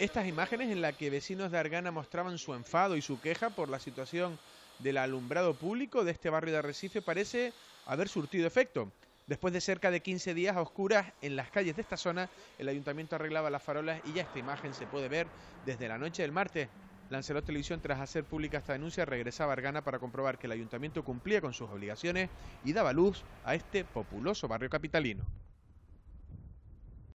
Estas imágenes en las que vecinos de Argana mostraban su enfado y su queja por la situación del alumbrado público de este barrio de Arrecife parece haber surtido efecto. Después de cerca de 15 días a oscuras en las calles de esta zona, el ayuntamiento arreglaba las farolas y ya esta imagen se puede ver desde la noche del martes. Lancelot Televisión, tras hacer pública esta denuncia, regresaba a Argana para comprobar que el ayuntamiento cumplía con sus obligaciones y daba luz a este populoso barrio capitalino.